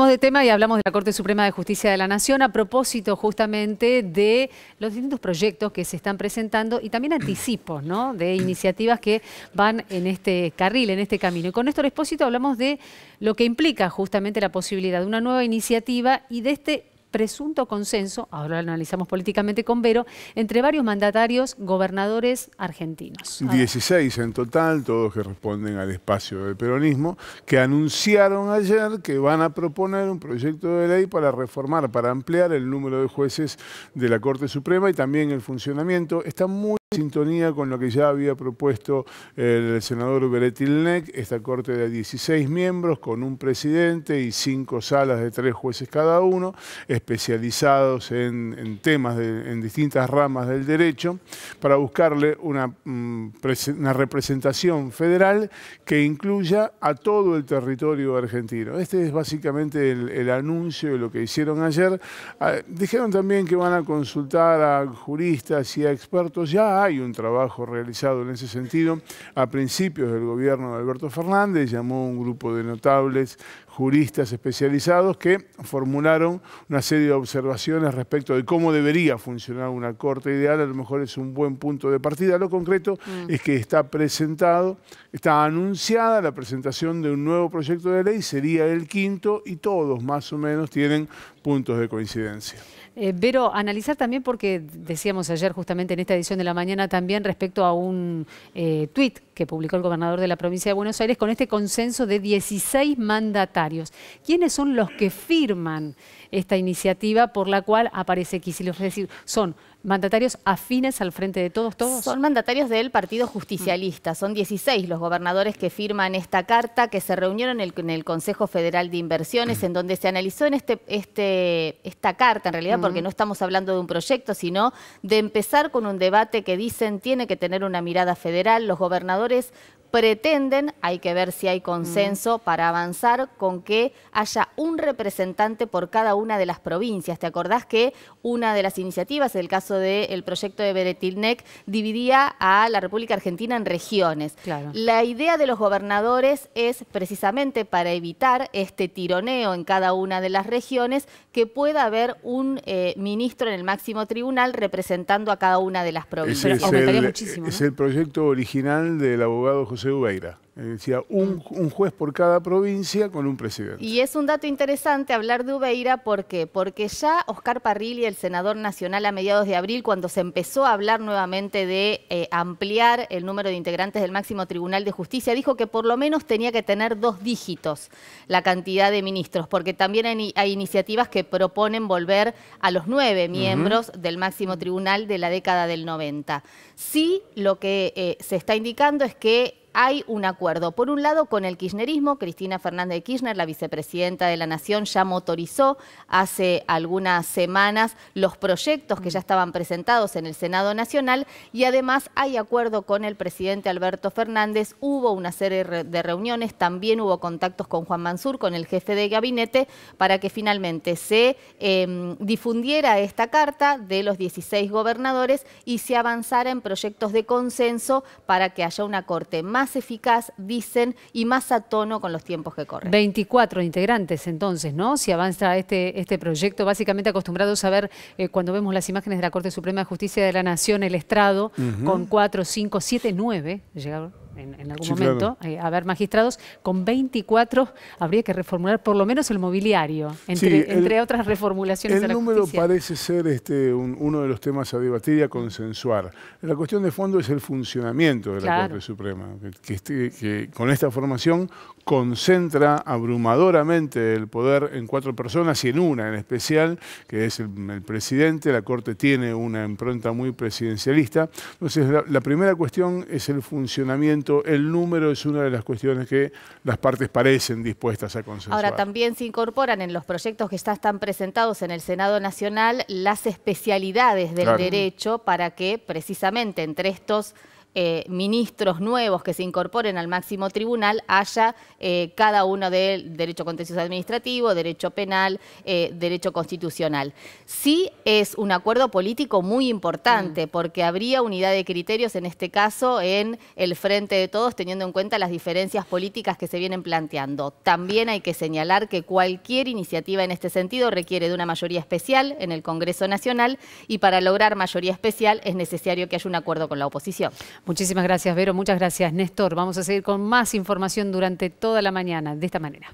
Hablamos de tema y hablamos de la Corte Suprema de Justicia de la Nación a propósito justamente de los distintos proyectos que se están presentando y también anticipo, ¿no? de iniciativas que van en este carril, en este camino. Y con Néstor expósito hablamos de lo que implica justamente la posibilidad de una nueva iniciativa y de este presunto consenso, ahora lo analizamos políticamente con Vero, entre varios mandatarios gobernadores argentinos. 16 en total, todos que responden al espacio del peronismo, que anunciaron ayer que van a proponer un proyecto de ley para reformar, para ampliar el número de jueces de la Corte Suprema y también el funcionamiento. Está muy sintonía con lo que ya había propuesto el senador Beretilnek, esta corte de 16 miembros con un presidente y cinco salas de tres jueces cada uno, especializados en, temas, en distintas ramas del derecho, para buscarle mm, una, representación federal que incluya a todo el territorio argentino. Este es básicamente el anuncio de lo que hicieron ayer. Ah, dijeron también que van a consultar a juristas y a expertos ya hay un trabajo realizado en ese sentido. A principios del gobierno de Alberto Fernández llamó un grupo de notables juristas especializados que formularon una serie de observaciones respecto de cómo debería funcionar una corte ideal. A lo mejor es un buen punto de partida. Lo concreto mm. es que está presentado, está anunciada la presentación de un nuevo proyecto de ley, sería el quinto y todos más o menos tienen puntos de coincidencia. Pero eh, analizar también, porque decíamos ayer justamente en esta edición de la mañana también respecto a un eh, tuit que publicó el gobernador de la provincia de Buenos Aires con este consenso de 16 mandatarios. ¿Quiénes son los que firman esta iniciativa por la cual aparece Kicillof? Es decir, son mandatarios afines al frente de todos, todos. Son mandatarios del Partido Justicialista. Son 16 los gobernadores que firman esta carta que se reunieron en el, Consejo Federal de Inversiones, en donde se analizó en este, este, esta carta, en realidad, porque no estamos hablando de un proyecto, sino de empezar con un debate que dicen tiene que tener una mirada federal. Los gobernadores Gracias pretenden, hay que ver si hay consenso para avanzar con que haya un representante por cada una de las provincias. ¿Te acordás que una de las iniciativas, el caso del proyecto de Beretilnec, dividía a la República Argentina en regiones? La idea de los gobernadores es precisamente para evitar este tironeo en cada una de las regiones que pueda haber un eh, ministro en el máximo tribunal representando a cada una de las provincias. Es, oh, el proyecto original del abogado José Museu Eira. Eh, decía, un, un, juez por cada provincia con un presidente. Y es un dato interesante hablar de Ubeira, ¿por qué? Porque ya Oscar Parrilli, el senador nacional a mediados de abril, cuando se empezó a hablar nuevamente de eh, ampliar el número de integrantes del máximo tribunal de justicia, dijo que por lo menos tenía que tener dos dígitos la cantidad de ministros, porque también hay, iniciativas que proponen volver a los nueve miembros del máximo tribunal de la década del 90. Sí, lo que eh, se está indicando es que hay un acuerdo por un lado, con el kirchnerismo. Cristina Fernández de Kirchner, la vicepresidenta de la Nación, ya motorizó hace algunas semanas los proyectos que ya estaban presentados en el Senado Nacional y además hay acuerdo con el presidente Alberto Fernández. Hubo una serie de reuniones, también hubo contactos con Juan Mansur, con el jefe de gabinete, para que finalmente se em, difundiera esta carta de los 16 gobernadores y se avanzara en proyectos de consenso para que haya una corte más eficaz, dicen, y más a tono con los tiempos que corren. 24 integrantes entonces, ¿no? Si avanza este, este proyecto, básicamente acostumbrados a ver, eh, cuando vemos las imágenes de la Corte Suprema de Justicia de la Nación, el estrado, con 4, 5, 7, 9, llegaron en, algún momento eh, a ver, haber magistrados, con 24 habría que reformular por lo menos el mobiliario, entre, otras reformulaciones. El número parece ser este, uno de los temas a debatir y a consensuar. La cuestión de fondo es el funcionamiento de la Corte Suprema, este, que, con esta formación concentra abrumadoramente el poder en cuatro personas y en una en especial, que es el, presidente. La Corte tiene una impronta muy presidencialista. Entonces, la primera cuestión es el funcionamiento el número es una de las cuestiones que las partes parecen dispuestas a consensuar. Ahora, también se incorporan en los proyectos que ya están presentados en el Senado Nacional las especialidades del derecho para que precisamente entre estos eh, ministros nuevos que se incorporen al máximo tribunal haya eh, cada uno del derecho contencioso administrativo, derecho penal, eh, derecho constitucional. Sí es un acuerdo político muy importante mm. porque habría unidad de criterios en este caso en el frente de todos teniendo en cuenta las diferencias políticas que se vienen planteando. También hay que señalar que cualquier iniciativa en este sentido requiere de una mayoría especial en el Congreso Nacional y para lograr mayoría especial es necesario que haya un acuerdo con la oposición. Muchísimas gracias, Vero. Muchas gracias, Néstor. Vamos a seguir con más información durante toda la mañana, de esta manera.